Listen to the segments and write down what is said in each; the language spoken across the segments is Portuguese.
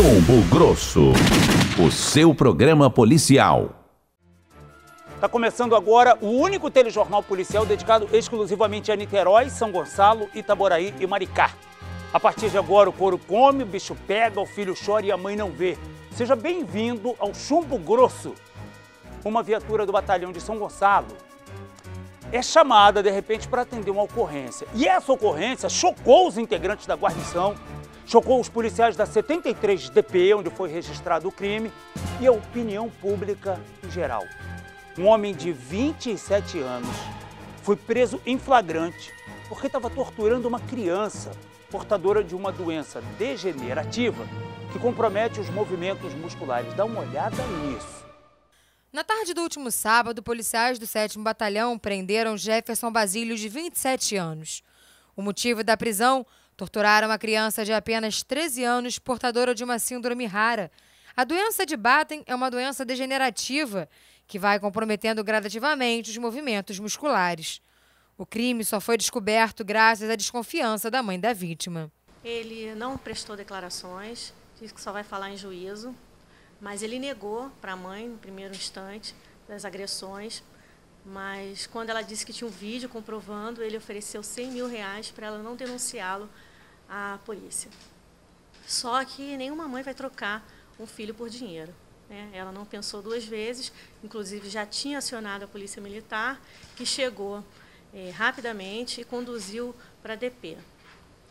Chumbo Grosso, o seu programa policial. Está começando agora o único telejornal policial dedicado exclusivamente a Niterói, São Gonçalo, Itaboraí e Maricá. A partir de agora, o couro come, o bicho pega, o filho chora e a mãe não vê. Seja bem-vindo ao Chumbo Grosso. Uma viatura do batalhão de São Gonçalo é chamada de repente para atender uma ocorrência. E essa ocorrência chocou os integrantes da guarnição chocou os policiais da 73DP, onde foi registrado o crime, e a opinião pública em geral. Um homem de 27 anos foi preso em flagrante porque estava torturando uma criança portadora de uma doença degenerativa que compromete os movimentos musculares. Dá uma olhada nisso. Na tarde do último sábado, policiais do 7 Batalhão prenderam Jefferson Basílio, de 27 anos. O motivo da prisão Torturaram a criança de apenas 13 anos, portadora de uma síndrome rara. A doença de Batten é uma doença degenerativa que vai comprometendo gradativamente os movimentos musculares. O crime só foi descoberto graças à desconfiança da mãe da vítima. Ele não prestou declarações, disse que só vai falar em juízo, mas ele negou para a mãe, no primeiro instante, das agressões. Mas quando ela disse que tinha um vídeo comprovando, ele ofereceu 100 mil reais para ela não denunciá-lo a polícia. Só que nenhuma mãe vai trocar um filho por dinheiro. Né? Ela não pensou duas vezes, inclusive já tinha acionado a polícia militar, que chegou eh, rapidamente e conduziu para a DP.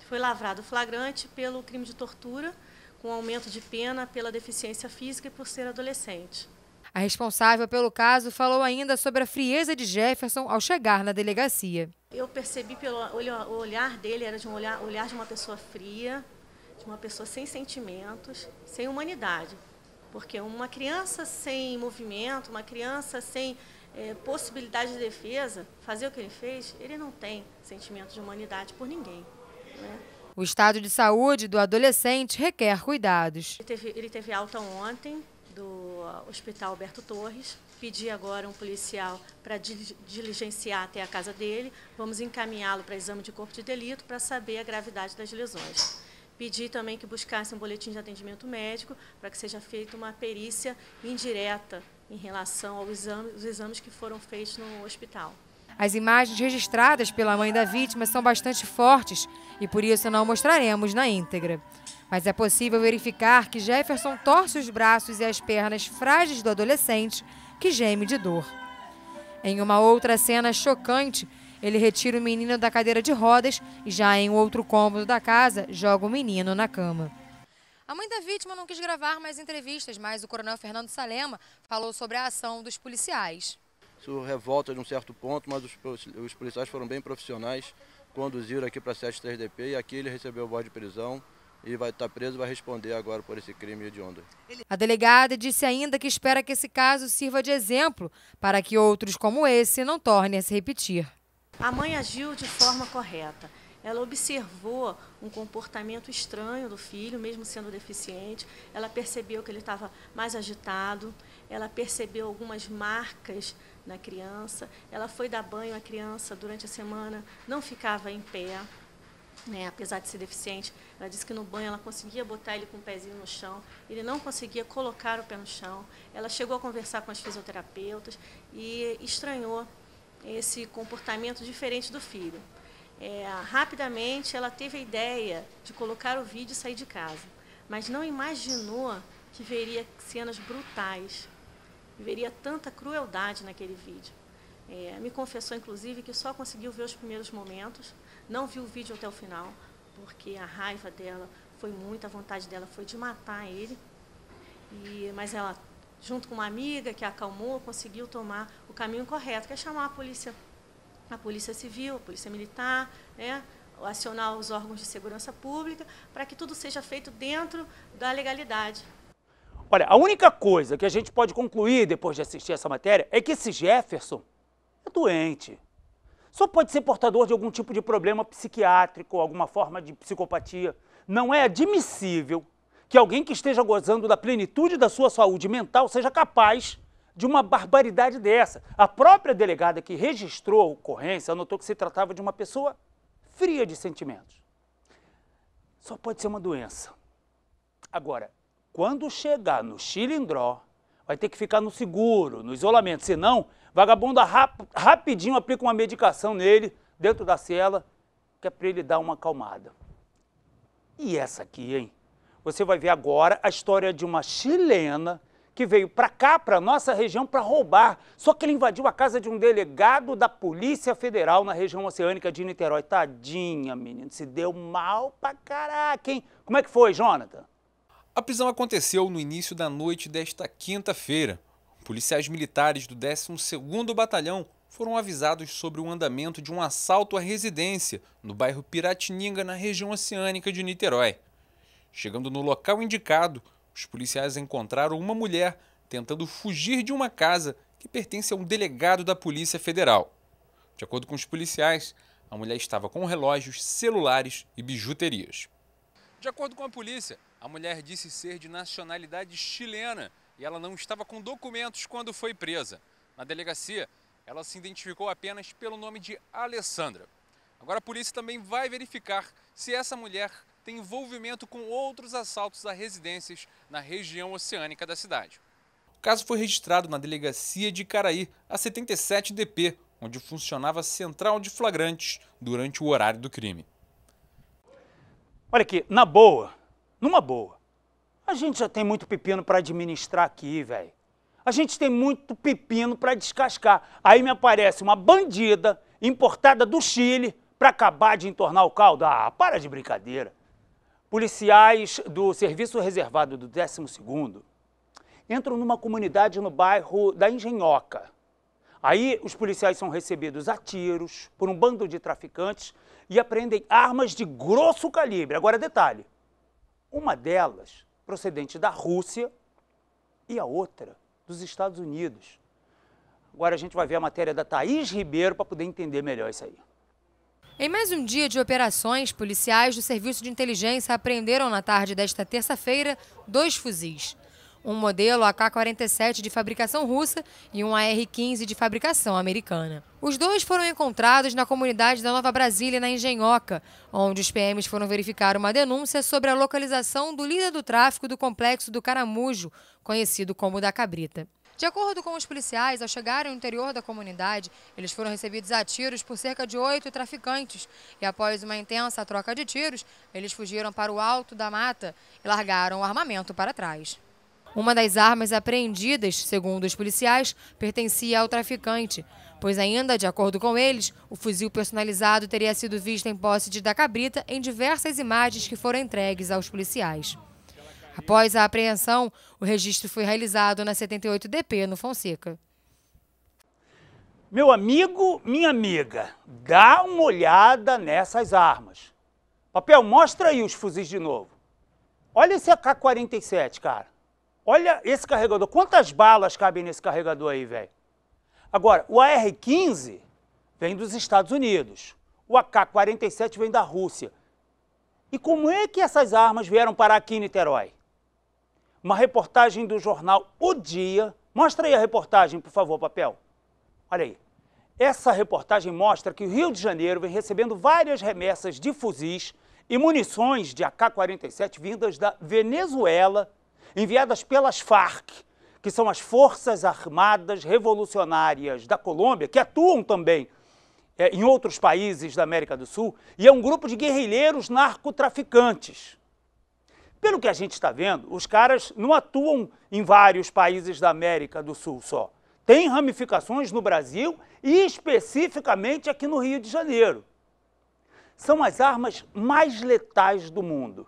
Foi lavrado flagrante pelo crime de tortura, com aumento de pena pela deficiência física e por ser adolescente. A responsável pelo caso falou ainda sobre a frieza de Jefferson ao chegar na delegacia. Eu percebi pelo o olhar dele, era de um olhar, olhar de uma pessoa fria, de uma pessoa sem sentimentos, sem humanidade. Porque uma criança sem movimento, uma criança sem é, possibilidade de defesa, fazer o que ele fez, ele não tem sentimento de humanidade por ninguém. Né? O estado de saúde do adolescente requer cuidados. Ele teve, ele teve alta ontem do ah, Hospital Alberto Torres pedir agora um policial para diligenciar até a casa dele, vamos encaminhá-lo para exame de corpo de delito para saber a gravidade das lesões. Pedi também que buscasse um boletim de atendimento médico para que seja feita uma perícia indireta em relação aos exames, os exames que foram feitos no hospital. As imagens registradas pela mãe da vítima são bastante fortes e por isso não mostraremos na íntegra. Mas é possível verificar que Jefferson torce os braços e as pernas frágeis do adolescente, que geme de dor. Em uma outra cena chocante, ele retira o menino da cadeira de rodas e, já em outro cômodo da casa, joga o menino na cama. A mãe da vítima não quis gravar mais entrevistas, mas o coronel Fernando Salema falou sobre a ação dos policiais. Isso revolta de um certo ponto, mas os policiais foram bem profissionais, conduziram aqui para a 73DP e aqui ele recebeu o voz de prisão e vai estar preso e vai responder agora por esse crime hediondo. A delegada disse ainda que espera que esse caso sirva de exemplo para que outros como esse não tornem a se repetir. A mãe agiu de forma correta. Ela observou um comportamento estranho do filho, mesmo sendo deficiente. Ela percebeu que ele estava mais agitado, ela percebeu algumas marcas na criança. Ela foi dar banho à criança durante a semana, não ficava em pé né, apesar de ser deficiente, ela disse que no banho ela conseguia botar ele com o pezinho no chão, ele não conseguia colocar o pé no chão. Ela chegou a conversar com as fisioterapeutas e estranhou esse comportamento diferente do filho. É, rapidamente ela teve a ideia de colocar o vídeo e sair de casa, mas não imaginou que veria cenas brutais, veria tanta crueldade naquele vídeo. É, me confessou, inclusive, que só conseguiu ver os primeiros momentos, não viu o vídeo até o final, porque a raiva dela foi muita, a vontade dela foi de matar ele. E, mas ela, junto com uma amiga que a acalmou, conseguiu tomar o caminho correto, que é chamar a polícia, a polícia civil, a polícia militar, né? acionar os órgãos de segurança pública, para que tudo seja feito dentro da legalidade. Olha, a única coisa que a gente pode concluir depois de assistir essa matéria é que esse Jefferson é doente só pode ser portador de algum tipo de problema psiquiátrico, alguma forma de psicopatia. Não é admissível que alguém que esteja gozando da plenitude da sua saúde mental seja capaz de uma barbaridade dessa. A própria delegada que registrou a ocorrência anotou que se tratava de uma pessoa fria de sentimentos. Só pode ser uma doença. Agora, quando chegar no chilindró, vai ter que ficar no seguro, no isolamento, senão Vagabunda rap, rapidinho aplica uma medicação nele, dentro da cela, que é para ele dar uma acalmada. E essa aqui, hein? Você vai ver agora a história de uma chilena que veio para cá, para nossa região, para roubar. Só que ele invadiu a casa de um delegado da Polícia Federal na região oceânica de Niterói. Tadinha, menino, se deu mal pra caraca, hein? Como é que foi, Jonathan? A prisão aconteceu no início da noite desta quinta-feira. Policiais militares do 12º Batalhão foram avisados sobre o andamento de um assalto à residência no bairro Piratininga, na região oceânica de Niterói. Chegando no local indicado, os policiais encontraram uma mulher tentando fugir de uma casa que pertence a um delegado da Polícia Federal. De acordo com os policiais, a mulher estava com relógios, celulares e bijuterias. De acordo com a polícia, a mulher disse ser de nacionalidade chilena e ela não estava com documentos quando foi presa. Na delegacia, ela se identificou apenas pelo nome de Alessandra. Agora a polícia também vai verificar se essa mulher tem envolvimento com outros assaltos a residências na região oceânica da cidade. O caso foi registrado na delegacia de Caraí, a 77 DP, onde funcionava a central de flagrantes durante o horário do crime. Olha aqui, na boa, numa boa, a gente já tem muito pepino para administrar aqui, velho. A gente tem muito pepino para descascar. Aí me aparece uma bandida importada do Chile para acabar de entornar o caldo. Ah, para de brincadeira. Policiais do Serviço Reservado do 12º entram numa comunidade no bairro da Engenhoca. Aí os policiais são recebidos a tiros por um bando de traficantes e apreendem armas de grosso calibre. Agora, detalhe, uma delas procedente da Rússia e a outra dos Estados Unidos. Agora a gente vai ver a matéria da Thaís Ribeiro para poder entender melhor isso aí. Em mais um dia de operações, policiais do Serviço de Inteligência apreenderam na tarde desta terça-feira dois fuzis um modelo AK-47 de fabricação russa e um AR-15 de fabricação americana. Os dois foram encontrados na comunidade da Nova Brasília, na Engenhoca, onde os PMs foram verificar uma denúncia sobre a localização do líder do tráfico do complexo do Caramujo, conhecido como da Cabrita. De acordo com os policiais, ao chegarem no interior da comunidade, eles foram recebidos a tiros por cerca de oito traficantes. E após uma intensa troca de tiros, eles fugiram para o alto da mata e largaram o armamento para trás. Uma das armas apreendidas, segundo os policiais, pertencia ao traficante, pois ainda, de acordo com eles, o fuzil personalizado teria sido visto em posse de da Cabrita em diversas imagens que foram entregues aos policiais. Após a apreensão, o registro foi realizado na 78DP, no Fonseca. Meu amigo, minha amiga, dá uma olhada nessas armas. Papel, mostra aí os fuzis de novo. Olha esse AK-47, cara. Olha esse carregador, quantas balas cabem nesse carregador aí, velho? Agora, o AR-15 vem dos Estados Unidos, o AK-47 vem da Rússia. E como é que essas armas vieram parar aqui em Niterói? Uma reportagem do jornal O Dia. Mostra aí a reportagem, por favor, papel. Olha aí. Essa reportagem mostra que o Rio de Janeiro vem recebendo várias remessas de fuzis e munições de AK-47 vindas da Venezuela enviadas pelas FARC, que são as Forças Armadas Revolucionárias da Colômbia, que atuam também é, em outros países da América do Sul, e é um grupo de guerrilheiros narcotraficantes. Pelo que a gente está vendo, os caras não atuam em vários países da América do Sul só. Tem ramificações no Brasil e especificamente aqui no Rio de Janeiro. São as armas mais letais do mundo.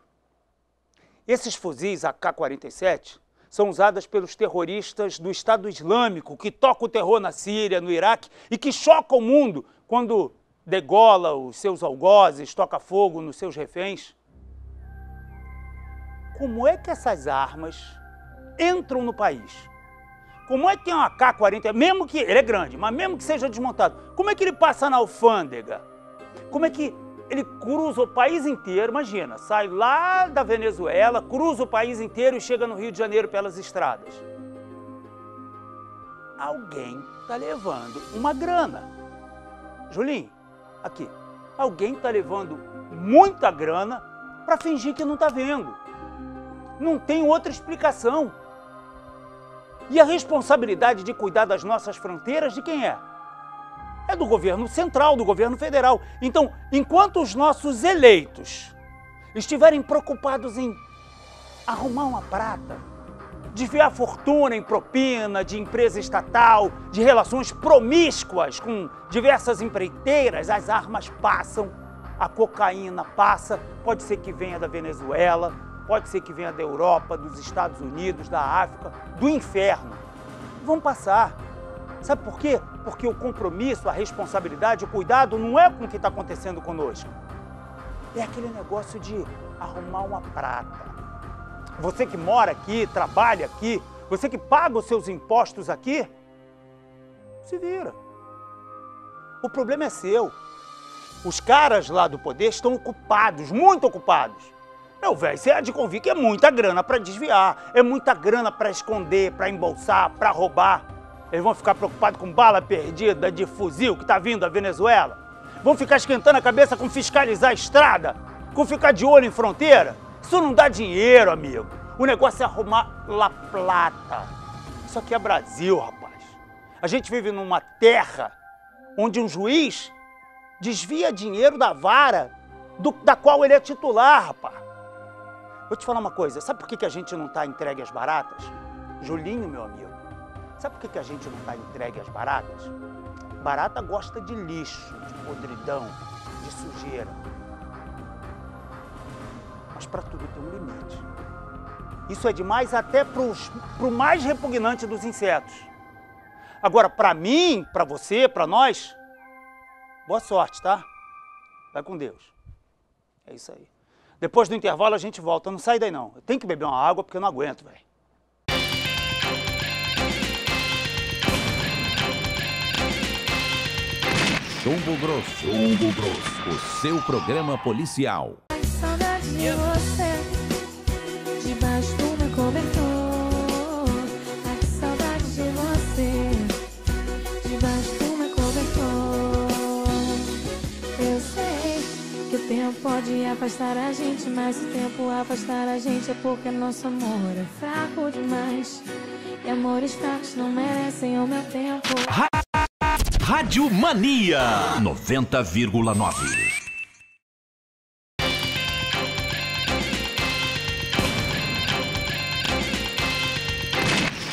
Esses fuzis AK-47 são usados pelos terroristas do Estado Islâmico, que toca o terror na Síria, no Iraque e que choca o mundo quando degola os seus algozes, toca fogo nos seus reféns. Como é que essas armas entram no país? Como é que tem um AK-40, mesmo que ele é grande, mas mesmo que seja desmontado, como é que ele passa na alfândega? Como é que ele cruza o país inteiro, imagina, sai lá da Venezuela, cruza o país inteiro e chega no Rio de Janeiro pelas estradas. Alguém está levando uma grana. Julinho, aqui, alguém está levando muita grana para fingir que não está vendo. Não tem outra explicação. E a responsabilidade de cuidar das nossas fronteiras de quem é? é do governo central, do governo federal. Então, enquanto os nossos eleitos estiverem preocupados em arrumar uma prata, desviar fortuna em propina de empresa estatal, de relações promíscuas com diversas empreiteiras, as armas passam, a cocaína passa, pode ser que venha da Venezuela, pode ser que venha da Europa, dos Estados Unidos, da África, do inferno. Vão passar. Sabe por quê? Porque o compromisso, a responsabilidade, o cuidado não é com o que está acontecendo conosco. É aquele negócio de arrumar uma prata. Você que mora aqui, trabalha aqui, você que paga os seus impostos aqui, se vira. O problema é seu. Os caras lá do poder estão ocupados, muito ocupados. Meu velho, você há é de convir que é muita grana para desviar, é muita grana para esconder, para embolsar, para roubar. Eles vão ficar preocupados com bala perdida de fuzil que está vindo da Venezuela? Vão ficar esquentando a cabeça com fiscalizar a estrada? Com ficar de olho em fronteira? Isso não dá dinheiro, amigo. O negócio é arrumar La Plata. Isso aqui é Brasil, rapaz. A gente vive numa terra onde um juiz desvia dinheiro da vara do, da qual ele é titular, rapaz. Vou te falar uma coisa, sabe por que, que a gente não está entregue às baratas? Julinho, meu amigo Sabe por que a gente não está entregue às baratas? Barata gosta de lixo, de podridão, de sujeira. Mas para tudo tem um limite. Isso é demais até para o mais repugnante dos insetos. Agora, para mim, para você, para nós, boa sorte, tá? Vai com Deus. É isso aí. Depois do intervalo a gente volta. Não sai daí não. Eu tenho que beber uma água porque eu não aguento, velho. Chumbo Grosso. Chumbo Grosso. O seu programa policial. Saudade de você, debaixo do meu cobertor. saudade de você, debaixo do meu cobertor. Eu sei que o tempo pode afastar a gente, mas o tempo afastar a gente é porque nosso amor é fraco demais. E amores fracos não merecem o meu tempo. Rádio Mania 90,9.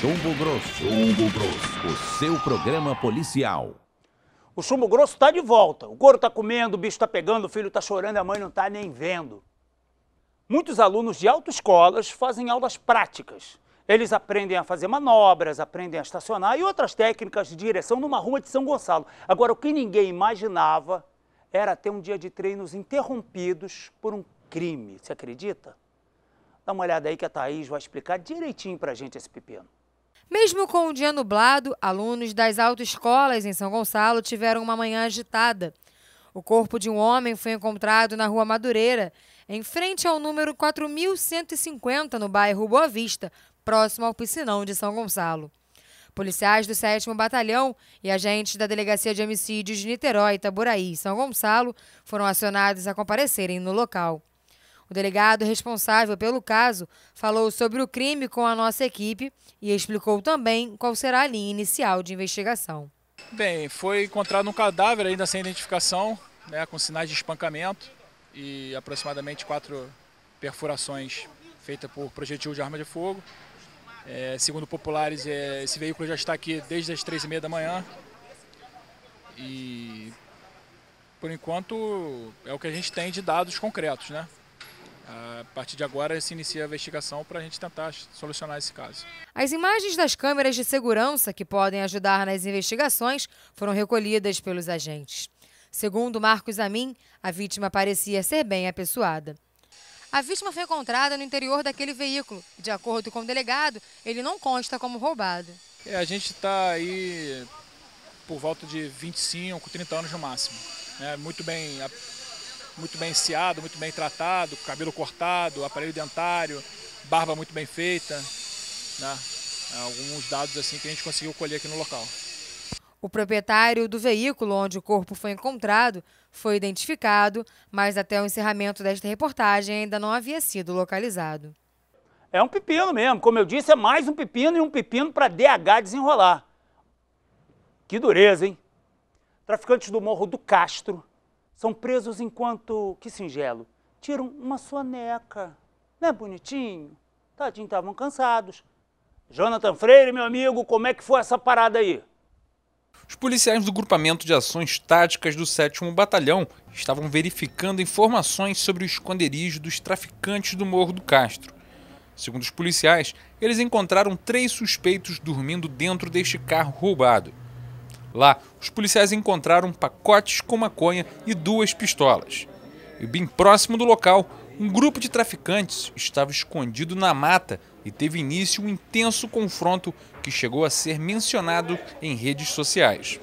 Chumbo Grosso. Chumbo Grosso. O seu programa policial. O Chumbo Grosso está de volta. O couro está comendo, o bicho está pegando, o filho está chorando, a mãe não está nem vendo. Muitos alunos de autoescolas fazem aulas práticas eles aprendem a fazer manobras, aprendem a estacionar e outras técnicas de direção numa rua de São Gonçalo. Agora, o que ninguém imaginava era ter um dia de treinos interrompidos por um crime. Você acredita? Dá uma olhada aí que a Thaís vai explicar direitinho para a gente esse pepino. Mesmo com o dia nublado, alunos das autoescolas em São Gonçalo tiveram uma manhã agitada. O corpo de um homem foi encontrado na rua Madureira, em frente ao número 4150, no bairro Boa Vista, próximo ao piscinão de São Gonçalo. Policiais do 7 Batalhão e agentes da Delegacia de Homicídios de Niterói, Itaboraí e São Gonçalo foram acionados a comparecerem no local. O delegado responsável pelo caso falou sobre o crime com a nossa equipe e explicou também qual será a linha inicial de investigação. Bem, foi encontrado um cadáver ainda sem identificação, né, com sinais de espancamento e aproximadamente quatro perfurações feitas por projetil de arma de fogo. É, segundo populares, é, esse veículo já está aqui desde as três e meia da manhã. E, por enquanto, é o que a gente tem de dados concretos, né? A partir de agora se inicia a investigação para a gente tentar solucionar esse caso. As imagens das câmeras de segurança que podem ajudar nas investigações foram recolhidas pelos agentes. Segundo Marcos Amin, a vítima parecia ser bem apessoada. A vítima foi encontrada no interior daquele veículo. De acordo com o delegado, ele não consta como roubado. É, a gente está aí por volta de 25, 30 anos no máximo. É, muito bem muito bem ciado, muito bem tratado, cabelo cortado, aparelho dentário, barba muito bem feita. Né? Alguns dados assim que a gente conseguiu colher aqui no local. O proprietário do veículo onde o corpo foi encontrado foi identificado, mas até o encerramento desta reportagem ainda não havia sido localizado. É um pepino mesmo, como eu disse, é mais um pepino e um pepino para DH desenrolar. Que dureza, hein? Traficantes do Morro do Castro são presos enquanto, que singelo, tiram uma soneca. Não é bonitinho? Tadinho, estavam cansados. Jonathan Freire, meu amigo, como é que foi essa parada aí? Os policiais do Grupamento de Ações Táticas do 7 Batalhão estavam verificando informações sobre o esconderijo dos traficantes do Morro do Castro. Segundo os policiais, eles encontraram três suspeitos dormindo dentro deste carro roubado. Lá, os policiais encontraram pacotes com maconha e duas pistolas. E bem próximo do local, um grupo de traficantes estava escondido na mata e teve início um intenso confronto que chegou a ser mencionado em redes sociais.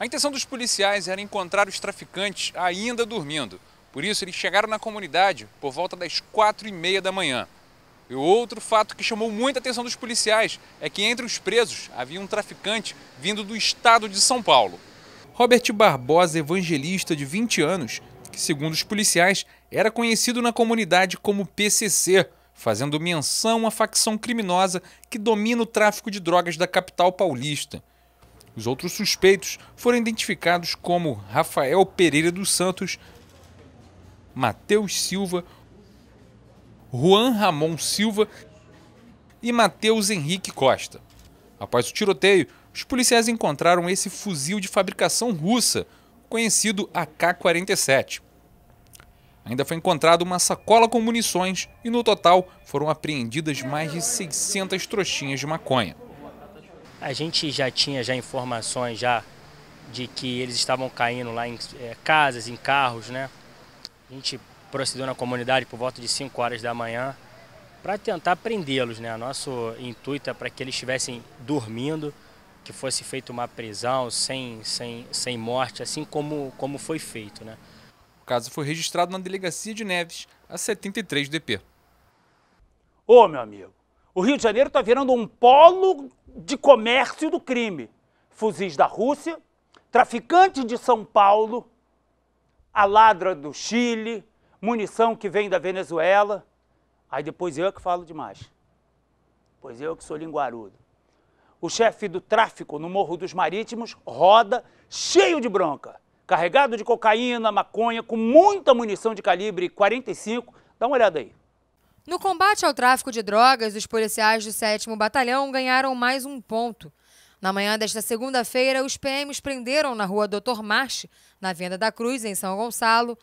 A intenção dos policiais era encontrar os traficantes ainda dormindo. Por isso, eles chegaram na comunidade por volta das quatro e meia da manhã. E outro fato que chamou muita atenção dos policiais é que entre os presos havia um traficante vindo do estado de São Paulo. Robert Barbosa, evangelista de 20 anos, que segundo os policiais era conhecido na comunidade como PCC, fazendo menção à facção criminosa que domina o tráfico de drogas da capital paulista. Os outros suspeitos foram identificados como Rafael Pereira dos Santos, Matheus Silva, Juan Ramon Silva e Matheus Henrique Costa. Após o tiroteio, os policiais encontraram esse fuzil de fabricação russa, conhecido AK-47. Ainda foi encontrada uma sacola com munições e, no total, foram apreendidas mais de 600 trouxinhas de maconha. A gente já tinha já informações já de que eles estavam caindo lá em é, casas, em carros, né? A gente procedeu na comunidade por volta de 5 horas da manhã para tentar prendê-los, né? Nosso intuito é para que eles estivessem dormindo, que fosse feita uma prisão sem, sem, sem morte, assim como, como foi feito, né? caso foi registrado na Delegacia de Neves, a 73 DP. Ô, meu amigo, o Rio de Janeiro está virando um polo de comércio do crime. Fuzis da Rússia, traficante de São Paulo, a ladra do Chile, munição que vem da Venezuela. Aí depois eu é que falo demais. Pois eu que sou linguarudo. O chefe do tráfico no Morro dos Marítimos roda cheio de bronca carregado de cocaína, maconha, com muita munição de calibre 45. Dá uma olhada aí. No combate ao tráfico de drogas, os policiais do 7 Batalhão ganharam mais um ponto. Na manhã desta segunda-feira, os PMs prenderam na rua Doutor Marche, na Venda da Cruz, em São Gonçalo,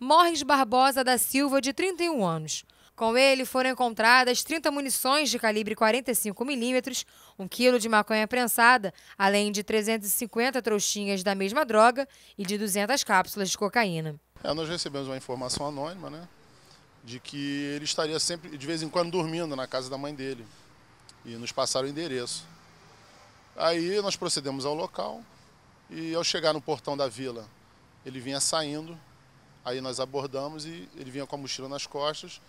Morris Barbosa da Silva, de 31 anos. Com ele foram encontradas 30 munições de calibre 45mm, 1 quilo de maconha prensada, além de 350 trouxinhas da mesma droga e de 200 cápsulas de cocaína. É, nós recebemos uma informação anônima, né? De que ele estaria sempre, de vez em quando, dormindo na casa da mãe dele. E nos passaram o endereço. Aí nós procedemos ao local e ao chegar no portão da vila, ele vinha saindo, aí nós abordamos e ele vinha com a mochila nas costas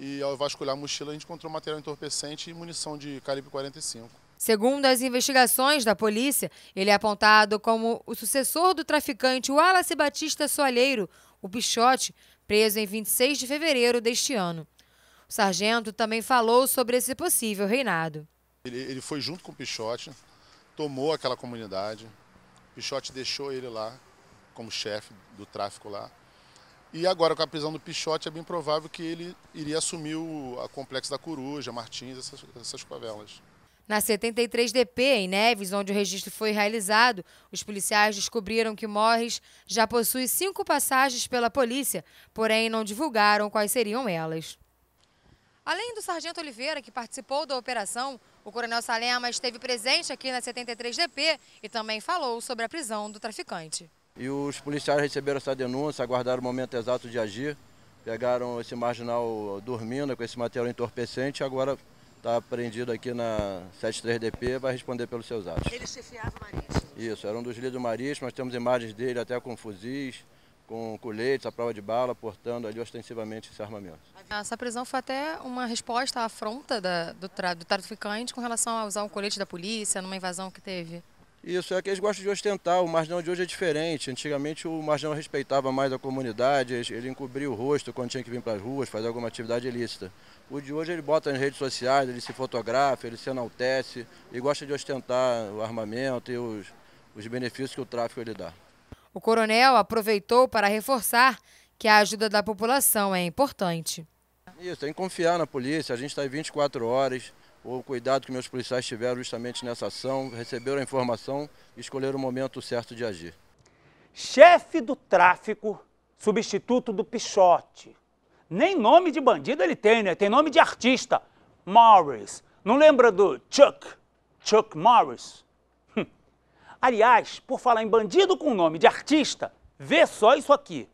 e ao vasculhar a mochila a gente encontrou material entorpecente e munição de calibre 45. Segundo as investigações da polícia, ele é apontado como o sucessor do traficante Wallace Batista Soalheiro, o Pichote, preso em 26 de fevereiro deste ano. O sargento também falou sobre esse possível reinado. Ele, ele foi junto com o Pichote, tomou aquela comunidade, o Pichote deixou ele lá como chefe do tráfico lá. E agora com a prisão do Pichote é bem provável que ele iria assumir o a complexo da Coruja, Martins, essas, essas favelas. Na 73DP, em Neves, onde o registro foi realizado, os policiais descobriram que Morris já possui cinco passagens pela polícia, porém não divulgaram quais seriam elas. Além do sargento Oliveira, que participou da operação, o coronel Salema esteve presente aqui na 73DP e também falou sobre a prisão do traficante. E os policiais receberam essa denúncia, aguardaram o momento exato de agir, pegaram esse marginal dormindo com esse material entorpecente e agora está apreendido aqui na 73DP vai responder pelos seus atos. Ele chefiava o marítimo? Isso, era um dos líderes do nós temos imagens dele até com fuzis, com coletes, a prova de bala, portando ali ostensivamente esse armamento. Essa prisão foi até uma resposta à afronta da, do, tra, do traficante com relação a usar um colete da polícia numa invasão que teve? Isso, é que eles gostam de ostentar, o marginal de hoje é diferente. Antigamente o marginal respeitava mais a comunidade, ele encobria o rosto quando tinha que vir para as ruas, fazer alguma atividade ilícita. O de hoje ele bota nas redes sociais, ele se fotografa, ele se enaltece e gosta de ostentar o armamento e os, os benefícios que o tráfico lhe dá. O coronel aproveitou para reforçar que a ajuda da população é importante. Isso, tem que confiar na polícia, a gente está 24 horas, o cuidado que meus policiais tiveram justamente nessa ação, receberam a informação e escolheram o momento certo de agir. Chefe do tráfico, substituto do Pichote. Nem nome de bandido ele tem, né? Tem nome de artista. Morris. Não lembra do Chuck? Chuck Morris? Hum. Aliás, por falar em bandido com nome de artista, vê só isso aqui.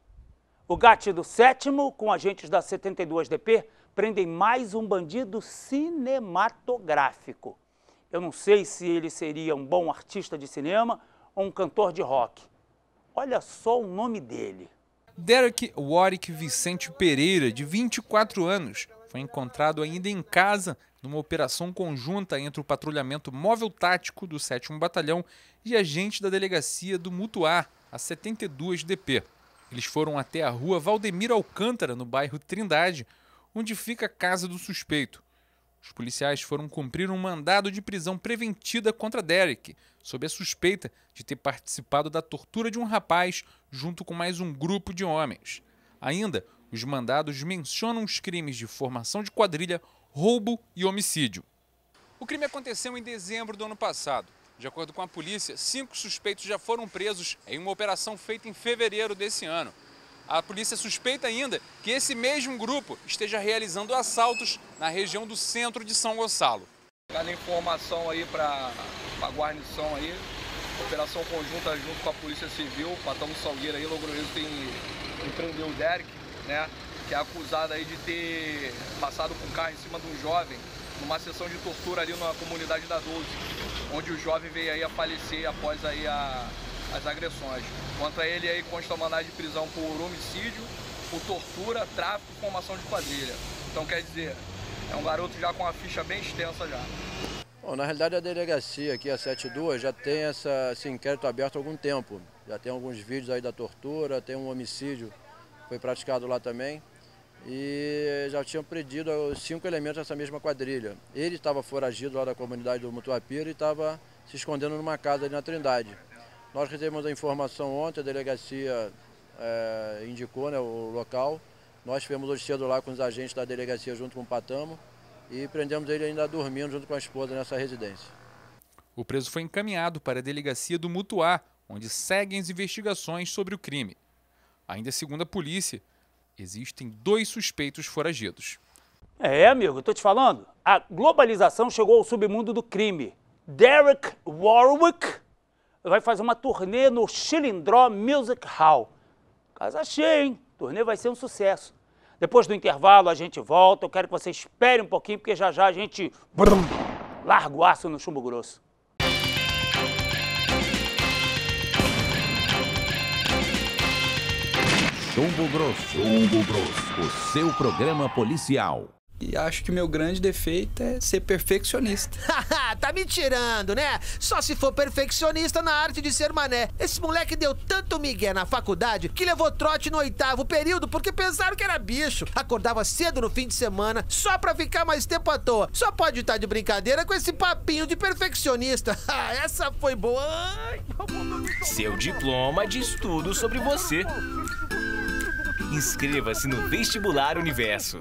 O GAT do sétimo, com agentes da 72DP, prendem mais um bandido cinematográfico. Eu não sei se ele seria um bom artista de cinema ou um cantor de rock. Olha só o nome dele. Derek Warwick Vicente Pereira, de 24 anos, foi encontrado ainda em casa numa operação conjunta entre o patrulhamento móvel tático do 7 Batalhão e agentes da delegacia do Mutuar, a 72 DP. Eles foram até a rua Valdemiro Alcântara, no bairro Trindade, onde fica a casa do suspeito. Os policiais foram cumprir um mandado de prisão preventiva contra Derek, sob a suspeita de ter participado da tortura de um rapaz junto com mais um grupo de homens. Ainda, os mandados mencionam os crimes de formação de quadrilha, roubo e homicídio. O crime aconteceu em dezembro do ano passado. De acordo com a polícia, cinco suspeitos já foram presos em uma operação feita em fevereiro desse ano. A polícia é suspeita ainda que esse mesmo grupo esteja realizando assaltos na região do centro de São Gonçalo. Cada informação aí para a guarnição aí, operação conjunta junto com a Polícia Civil, Patão Salgueira aí, Logroeiro tem prender o Derek, né, que é acusado aí de ter passado com um carro em cima de um jovem numa sessão de tortura ali na comunidade da 12, onde o jovem veio aí a falecer após aí a as agressões. Contra ele aí consta uma mandado de prisão por homicídio, por tortura, tráfico e formação de quadrilha. Então quer dizer, é um garoto já com a ficha bem extensa já. Bom, na realidade a delegacia aqui, a 72, já tem essa, esse inquérito aberto há algum tempo. Já tem alguns vídeos aí da tortura, tem um homicídio que foi praticado lá também. E já tinham prendido cinco elementos dessa mesma quadrilha. Ele estava foragido lá da comunidade do Mutuapira e estava se escondendo numa casa ali na Trindade. Nós recebemos a informação ontem, a delegacia é, indicou né, o local. Nós tivemos hoje cedo lá com os agentes da delegacia junto com o Patamo e prendemos ele ainda dormindo junto com a esposa nessa residência. O preso foi encaminhado para a delegacia do Mutuá, onde seguem as investigações sobre o crime. Ainda segundo a polícia, existem dois suspeitos foragidos. É, é amigo, estou te falando. A globalização chegou ao submundo do crime. Derek Warwick vai fazer uma turnê no Chilindró Music Hall. Casa cheia, hein? A turnê vai ser um sucesso. Depois do intervalo a gente volta. Eu quero que você espere um pouquinho, porque já já a gente brum, larga o aço no chumbo grosso. Chumbo Grosso. Chumbo Grosso. O seu programa policial. E acho que meu grande defeito é ser perfeccionista. tá me tirando, né? Só se for perfeccionista na arte de ser mané. Esse moleque deu tanto migué na faculdade que levou trote no oitavo período porque pensaram que era bicho. Acordava cedo no fim de semana só pra ficar mais tempo à toa. Só pode estar tá de brincadeira com esse papinho de perfeccionista. Ah, essa foi boa. Ai, Seu diploma diz tudo sobre você. Inscreva-se no Vestibular Universo.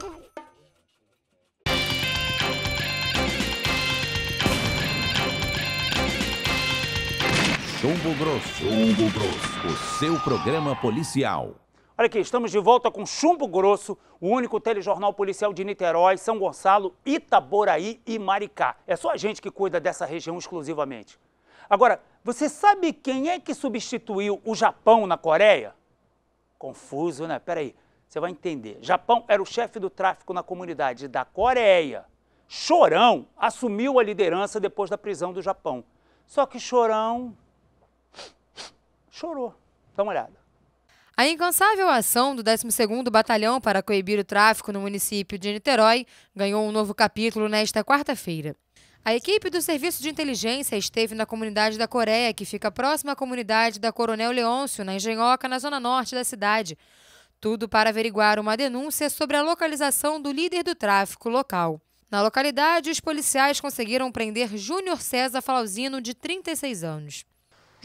Chumbo Grosso. Chumbo Grosso. O seu programa policial. Olha aqui, estamos de volta com Chumbo Grosso, o único telejornal policial de Niterói, São Gonçalo, Itaboraí e Maricá. É só a gente que cuida dessa região exclusivamente. Agora, você sabe quem é que substituiu o Japão na Coreia? Confuso, né? Peraí, você vai entender. Japão era o chefe do tráfico na comunidade da Coreia. Chorão assumiu a liderança depois da prisão do Japão. Só que Chorão chorou. Dá uma olhada. A incansável ação do 12º Batalhão para coibir o tráfico no município de Niterói ganhou um novo capítulo nesta quarta-feira. A equipe do Serviço de Inteligência esteve na comunidade da Coreia, que fica próxima à comunidade da Coronel Leôncio, na Engenhoca, na zona norte da cidade. Tudo para averiguar uma denúncia sobre a localização do líder do tráfico local. Na localidade, os policiais conseguiram prender Júnior César Flauzino, de 36 anos.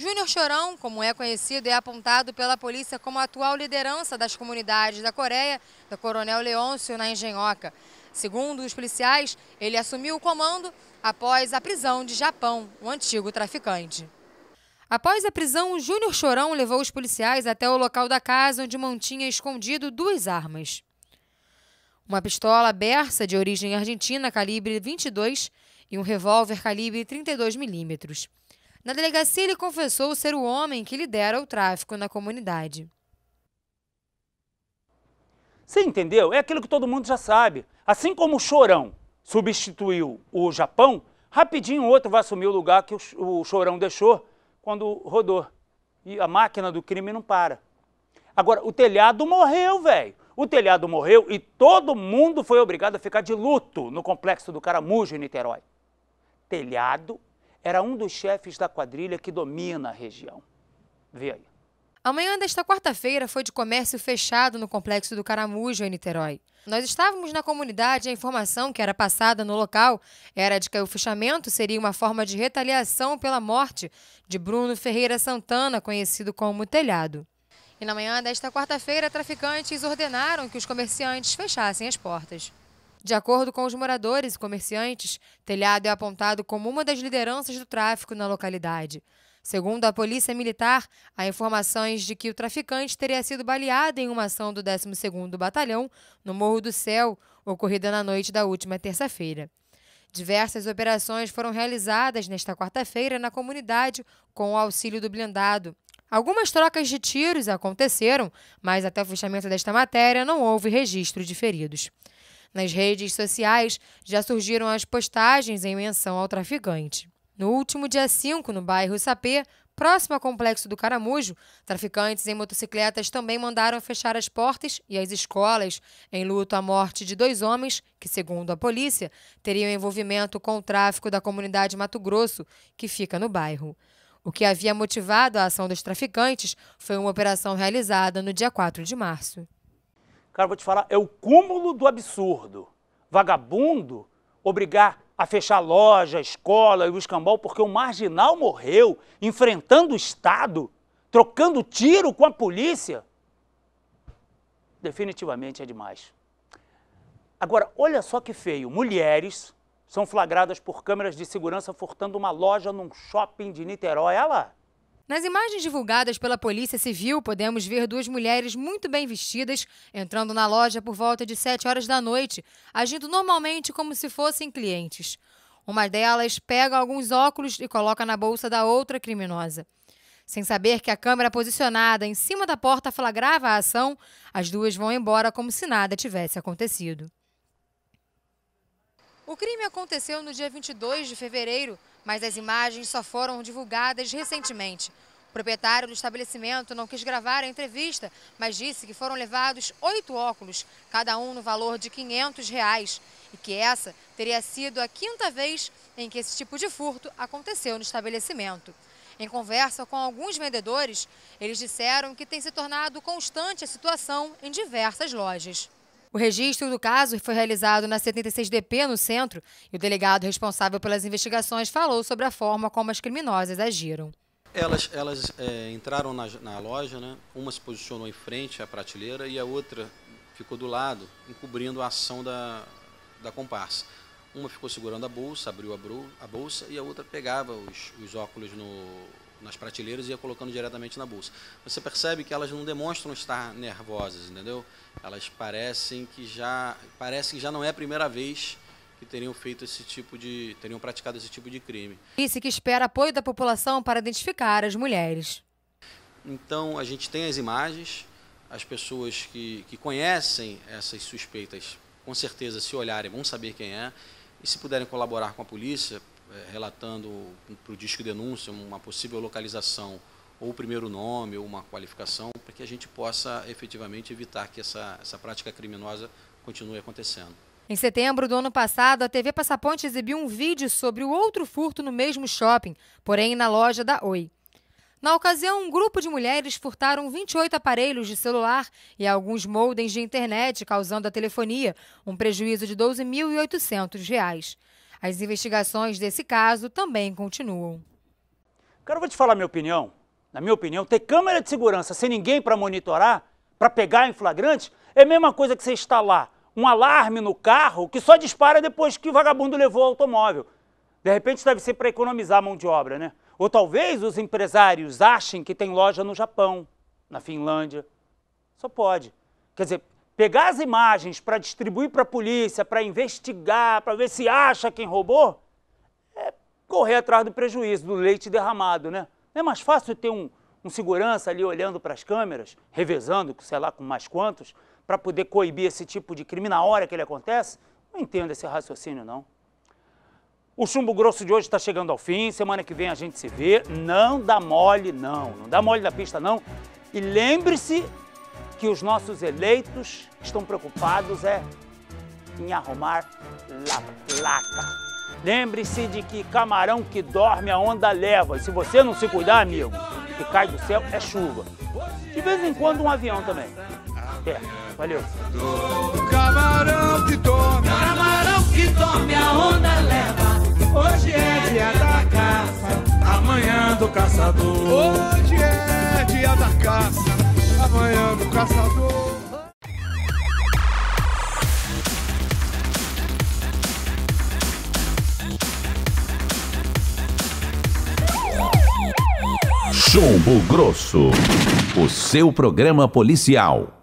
Júnior Chorão, como é conhecido, é apontado pela polícia como a atual liderança das comunidades da Coreia, da Coronel Leôncio, na Engenhoca. Segundo os policiais, ele assumiu o comando após a prisão de Japão, o um antigo traficante. Após a prisão, Júnior Chorão levou os policiais até o local da casa onde mantinha escondido duas armas. Uma pistola Bersa de origem argentina calibre 22 e um revólver calibre 32 milímetros. Na delegacia, ele confessou ser o homem que lidera o tráfico na comunidade. Você entendeu? É aquilo que todo mundo já sabe. Assim como o Chorão substituiu o Japão, rapidinho outro vai assumir o lugar que o Chorão deixou quando rodou. E a máquina do crime não para. Agora, o telhado morreu, velho. O telhado morreu e todo mundo foi obrigado a ficar de luto no complexo do Caramujo, em Niterói. Telhado era um dos chefes da quadrilha que domina a região. Vê aí. Amanhã desta quarta-feira foi de comércio fechado no complexo do Caramujo, em Niterói. Nós estávamos na comunidade e a informação que era passada no local era de que o fechamento seria uma forma de retaliação pela morte de Bruno Ferreira Santana, conhecido como Telhado. E na manhã desta quarta-feira, traficantes ordenaram que os comerciantes fechassem as portas. De acordo com os moradores e comerciantes, Telhado é apontado como uma das lideranças do tráfico na localidade. Segundo a Polícia Militar, há informações de que o traficante teria sido baleado em uma ação do 12º Batalhão no Morro do Céu, ocorrida na noite da última terça-feira. Diversas operações foram realizadas nesta quarta-feira na comunidade com o auxílio do blindado. Algumas trocas de tiros aconteceram, mas até o fechamento desta matéria não houve registro de feridos. Nas redes sociais já surgiram as postagens em menção ao traficante. No último dia 5, no bairro Sapê, próximo ao complexo do Caramujo, traficantes em motocicletas também mandaram fechar as portas e as escolas em luto à morte de dois homens que, segundo a polícia, teriam envolvimento com o tráfico da comunidade Mato Grosso, que fica no bairro. O que havia motivado a ação dos traficantes foi uma operação realizada no dia 4 de março. Cara, vou te falar, é o cúmulo do absurdo. Vagabundo obrigar a fechar loja, escola e o escambau porque o marginal morreu enfrentando o Estado, trocando tiro com a polícia. Definitivamente é demais. Agora, olha só que feio. Mulheres são flagradas por câmeras de segurança furtando uma loja num shopping de Niterói. Olha lá. Nas imagens divulgadas pela Polícia Civil, podemos ver duas mulheres muito bem vestidas entrando na loja por volta de 7 horas da noite, agindo normalmente como se fossem clientes. Uma delas pega alguns óculos e coloca na bolsa da outra criminosa. Sem saber que a câmera posicionada em cima da porta flagrava a ação, as duas vão embora como se nada tivesse acontecido. O crime aconteceu no dia 22 de fevereiro, mas as imagens só foram divulgadas recentemente. O proprietário do estabelecimento não quis gravar a entrevista, mas disse que foram levados oito óculos, cada um no valor de R$ 500, reais, e que essa teria sido a quinta vez em que esse tipo de furto aconteceu no estabelecimento. Em conversa com alguns vendedores, eles disseram que tem se tornado constante a situação em diversas lojas. O registro do caso foi realizado na 76DP, no centro, e o delegado responsável pelas investigações falou sobre a forma como as criminosas agiram. Elas, elas é, entraram na, na loja, né? uma se posicionou em frente à prateleira e a outra ficou do lado, encobrindo a ação da, da comparsa. Uma ficou segurando a bolsa, abriu a, bro, a bolsa e a outra pegava os, os óculos no, nas prateleiras e ia colocando diretamente na bolsa. Você percebe que elas não demonstram estar nervosas, entendeu? Elas parecem que já parece que já não é a primeira vez que teriam feito esse tipo de teriam praticado esse tipo de crime. Disse que espera apoio da população para identificar as mulheres. Então a gente tem as imagens, as pessoas que, que conhecem essas suspeitas, com certeza se olharem vão saber quem é e se puderem colaborar com a polícia eh, relatando para o disco Denúncia uma possível localização ou o primeiro nome ou uma qualificação para que a gente possa efetivamente evitar que essa, essa prática criminosa continue acontecendo. Em setembro do ano passado, a TV Passaponte exibiu um vídeo sobre o outro furto no mesmo shopping, porém na loja da Oi. Na ocasião, um grupo de mulheres furtaram 28 aparelhos de celular e alguns moldens de internet, causando a telefonia um prejuízo de R$ 12.800. As investigações desse caso também continuam. Cara, vou te falar minha opinião. Na minha opinião, ter câmera de segurança sem ninguém para monitorar, para pegar em flagrante, é a mesma coisa que você instalar um alarme no carro que só dispara depois que o vagabundo levou o automóvel. De repente deve ser para economizar a mão de obra, né? Ou talvez os empresários achem que tem loja no Japão, na Finlândia. Só pode. Quer dizer, pegar as imagens para distribuir para a polícia, para investigar, para ver se acha quem roubou, é correr atrás do prejuízo, do leite derramado, né? Não é mais fácil ter um, um segurança ali olhando para as câmeras, revezando, sei lá, com mais quantos, para poder coibir esse tipo de crime na hora que ele acontece? Não entendo esse raciocínio, não. O chumbo grosso de hoje está chegando ao fim. Semana que vem a gente se vê. Não dá mole, não. Não dá mole na pista, não. E lembre-se que os nossos eleitos estão preocupados é em arrumar la placa. Lembre-se de que camarão que dorme a onda leva. E se você não se cuidar, amigo, o que cai do céu é chuva. De vez em quando um avião também. É, valeu. Camarão que dorme, camarão que dorme a onda leva. Hoje é dia da caça, amanhã do caçador. Hoje é dia da caça manhã do caçador. Chumbo Grosso, o seu programa policial.